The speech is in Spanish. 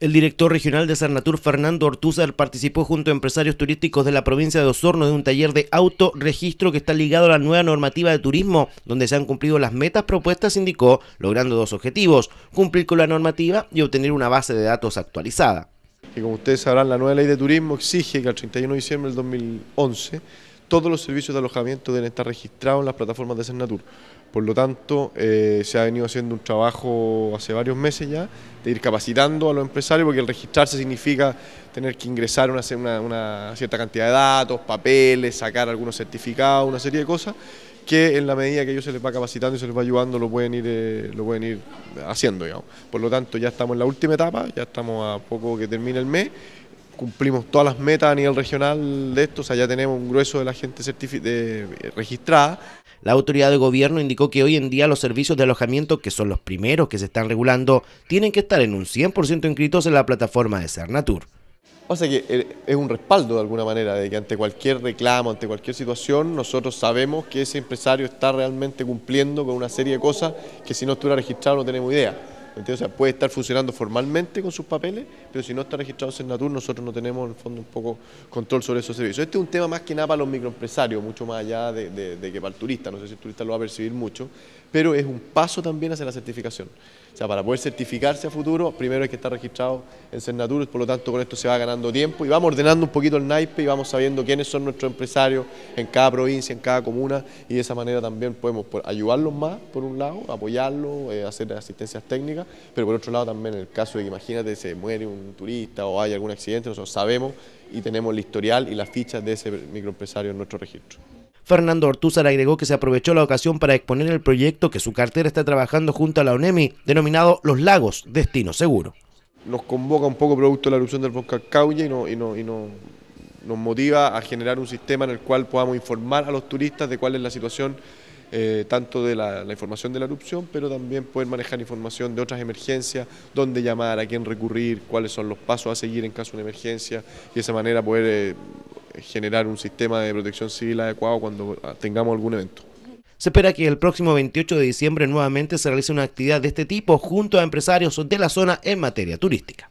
El director regional de Sarnatur, Fernando Ortúzar, participó junto a empresarios turísticos de la provincia de Osorno de un taller de autoregistro que está ligado a la nueva normativa de turismo, donde se han cumplido las metas propuestas, indicó, logrando dos objetivos, cumplir con la normativa y obtener una base de datos actualizada. como ustedes sabrán, la nueva ley de turismo exige que al 31 de diciembre del 2011 todos los servicios de alojamiento deben estar registrados en las plataformas de Senatur. Por lo tanto, eh, se ha venido haciendo un trabajo hace varios meses ya de ir capacitando a los empresarios, porque el registrarse significa tener que ingresar una, cierta cantidad de datos, papeles, sacar algunos certificados, una serie de cosas que en la medida que ellos se les va capacitando y se les va ayudando lo pueden ir eh, lo pueden ir haciendo Por lo tanto ya estamos en la última etapa, ya estamos a poco que termine el mes cumplimos todas las metas a nivel regional de esto, o sea, ya tenemos un grueso de la gente eh, registrada. La autoridad de gobierno indicó que hoy en día los servicios de alojamiento, que son los primeros que se están regulando, tienen que estar en un 100% inscritos en la plataforma de Cernatur. O sea que eh, es un respaldo de alguna manera, de que ante cualquier reclamo, ante cualquier situación, nosotros sabemos que ese empresario está realmente cumpliendo con una serie de cosas que si no estuviera registrado no tenemos idea. O sea, puede estar funcionando formalmente con sus papeles, pero si no está registrado en Natur, nosotros no tenemos en el fondo un poco control sobre esos servicios. Este es un tema más que nada para los microempresarios, mucho más allá de, que para el turista, no sé si el turista lo va a percibir mucho, pero es un paso también hacia la certificación. O sea, para poder certificarse a futuro, primero hay que estar registrado en Cernatur, por lo tanto con esto se va ganando tiempo y vamos ordenando un poquito el naipe y vamos sabiendo quiénes son nuestros empresarios en cada provincia, en cada comuna y de esa manera también podemos ayudarlos más, por un lado, apoyarlos, eh, hacer asistencias técnicas pero por otro lado también el caso de que imagínate se muere un turista o hay algún accidente, nosotros sabemos y tenemos el historial y las fichas de ese microempresario en nuestro registro. Fernando Ortúzar agregó que se aprovechó la ocasión para exponer el proyecto que su cartera está trabajando junto a la UNEMI, denominado Los Lagos, Destino Seguro. Nos convoca un poco producto de la erupción del bosque Cauye y, y, y nos motiva a generar un sistema en el cual podamos informar a los turistas de cuál es la situación eh, tanto de la, información de la erupción, pero también poder manejar información de otras emergencias, dónde llamar, a quién recurrir, cuáles son los pasos a seguir en caso de una emergencia y de esa manera poder eh, generar un sistema de protección civil adecuado cuando ah, tengamos algún evento. Se espera que el próximo 28 de diciembre nuevamente se realice una actividad de este tipo junto a empresarios de la zona en materia turística.